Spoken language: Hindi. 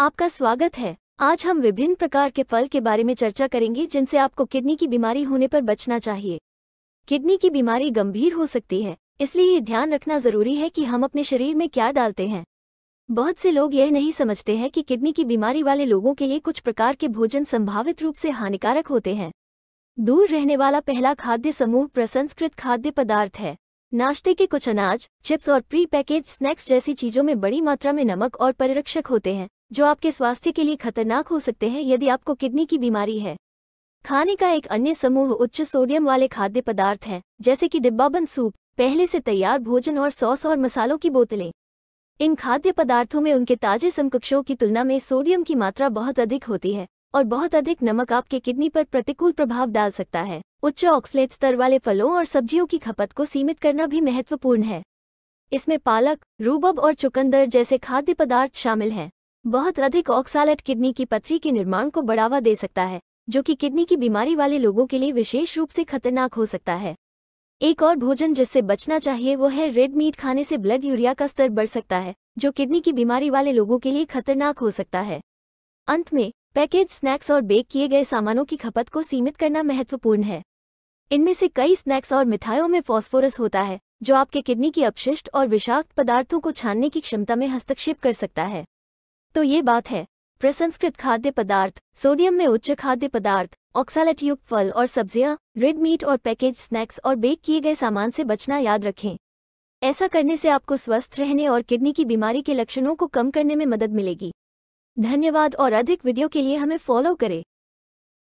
आपका स्वागत है आज हम विभिन्न प्रकार के फल के बारे में चर्चा करेंगे जिनसे आपको किडनी की बीमारी होने पर बचना चाहिए किडनी की बीमारी गंभीर हो सकती है इसलिए ये ध्यान रखना जरूरी है कि हम अपने शरीर में क्या डालते हैं बहुत से लोग यह नहीं समझते हैं कि किडनी की बीमारी वाले लोगों के लिए कुछ प्रकार के भोजन संभावित रूप से हानिकारक होते हैं दूर रहने वाला पहला खाद्य समूह प्रसंस्कृत खाद्य पदार्थ है नाश्ते के कुछ अनाज चिप्स और प्री पैकेज स्नैक्स जैसी चीज़ों में बड़ी मात्रा में नमक और परिरक्षक होते हैं जो आपके स्वास्थ्य के लिए खतरनाक हो सकते हैं यदि आपको किडनी की बीमारी है खाने का एक अन्य समूह उच्च सोडियम वाले खाद्य पदार्थ हैं जैसे कि डिब्बाबंद सूप पहले से तैयार भोजन और सॉस और मसालों की बोतलें इन खाद्य पदार्थों में उनके ताजे समकक्षों की तुलना में सोडियम की मात्रा बहुत अधिक होती है और बहुत अधिक नमक आपके किडनी पर प्रतिकूल प्रभाव डाल सकता है उच्च ऑक्सलेट स्तर वाले फलों और सब्जियों की खपत को सीमित करना भी महत्वपूर्ण है इसमें पालक रूबब और चुकंदर जैसे खाद्य पदार्थ शामिल हैं बहुत अधिक ऑक्सालेट किडनी की पथरी के निर्माण को बढ़ावा दे सकता है जो कि किडनी की बीमारी वाले लोगों के लिए विशेष रूप से खतरनाक हो सकता है एक और भोजन जिससे बचना चाहिए वो है रेड मीट खाने से ब्लड यूरिया का स्तर बढ़ सकता है जो किडनी की बीमारी वाले लोगों के लिए खतरनाक हो सकता है अंत में पैकेज स्नैक्स और बेक किए गए सामानों की खपत को सीमित करना महत्वपूर्ण है इनमें से कई स्नैक्स और मिठाइयों में फॉस्फोरस होता है जो आपके किडनी की अपशिष्ट और विषाक्त पदार्थों को छानने की क्षमता में हस्तक्षेप कर सकता है तो ये बात है प्रसंस्कृत खाद्य पदार्थ सोडियम में उच्च खाद्य पदार्थ ऑक्सालेट युक्त फल और सब्जियां रेड मीट और पैकेज स्नैक्स और बेक किए गए सामान से बचना याद रखें ऐसा करने से आपको स्वस्थ रहने और किडनी की बीमारी के लक्षणों को कम करने में मदद मिलेगी धन्यवाद और अधिक वीडियो के लिए हमें फॉलो करें